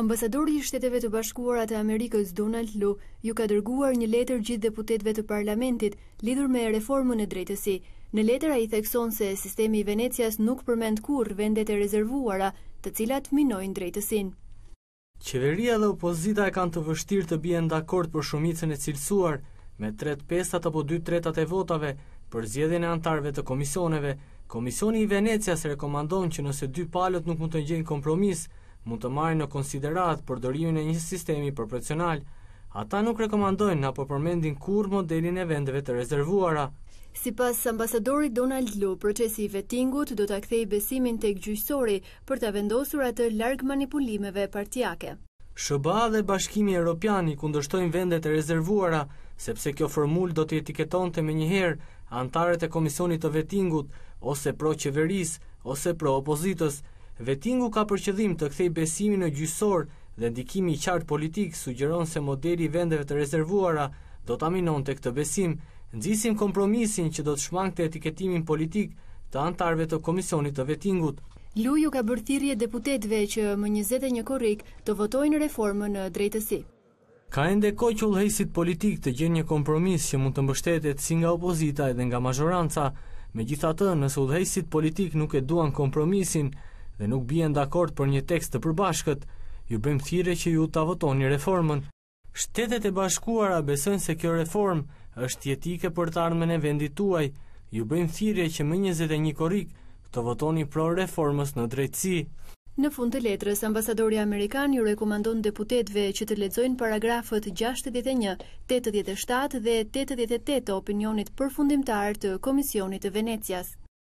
Ambasadori i Shteteve të Bashkuara të Amerikës Donald Lu ju ka dërguar një letër gjithë deputetëve të parlamentit lidhur me reformën e drejtësi. Në letëra ai thekson se sistemi i Venecias nuk përmend kur vendet e rezervuara, të cilat minojnë drejtësinë. Qeveria dhe opozita e kanë të vështirë të bien dakord për shumicën e cilësuar me 3 pesat apo 2 tretat e votave për zgjedhjen e antarëve të komisioneve. Komisioni i Venecias rekomandon që nëse dy palët nuk mund të gjejnë kompromis, mund të marrë në konsiderat për dërimin e një sistemi proporcional, ata nuk rekomandojnë apo përmendin kur modelin e vendeve të rezervuara. Si pas ambasadori Donald Lu, procesi i vetingut do të akthej besimin të gjyqësori për të vendosur atë larg manipulimeve partijake. Shëba dhe bashkimi Europiani kundështojnë vendet e rezervuara, sepse kjo formul do të etiketon të me njëherë antaret e komisionit të vetingut, ose pro qeveris, ose pro opozitës, Vetingu ka për qëllim të kthej besimin në gjysor dhe ndikimi i qartë politik sugjeron se modeli i vendeve të rezervuara do ta minonte këtë besim. Nxisim kompromisin që do të shmangte etiketimin politik të antarëve të komisionit të vetingut. Luju ka bërë thirrje deputetëve që më 21 korrik të votojnë reformën në drejtësi. Ka ende kohë që ulëhesit politik të gjenë një kompromis që mund të mbështetet si nga opozita edhe nga mazhoranca. Megjithatë, nëse ulëhesit politik nuk e duan kompromisin, dhe nuk bien dakord për një tekst të përbashkët, ju bëjmë thirrje që ju ta votoni reformën. Shtetet e Bashkuara besojnë se kjo reformë është jetike për të ardhmen e vendit tuaj. Ju bëjmë thirrje që më 21 korrik të votoni pro reformës në drejtësi. Në fund të letrës, ambasadori amerikan ju rekomandon deputetëve që të lexojnë paragrafët 61, 87 dhe 88 të opinionit përfundimtar të Komisionit të Venecias.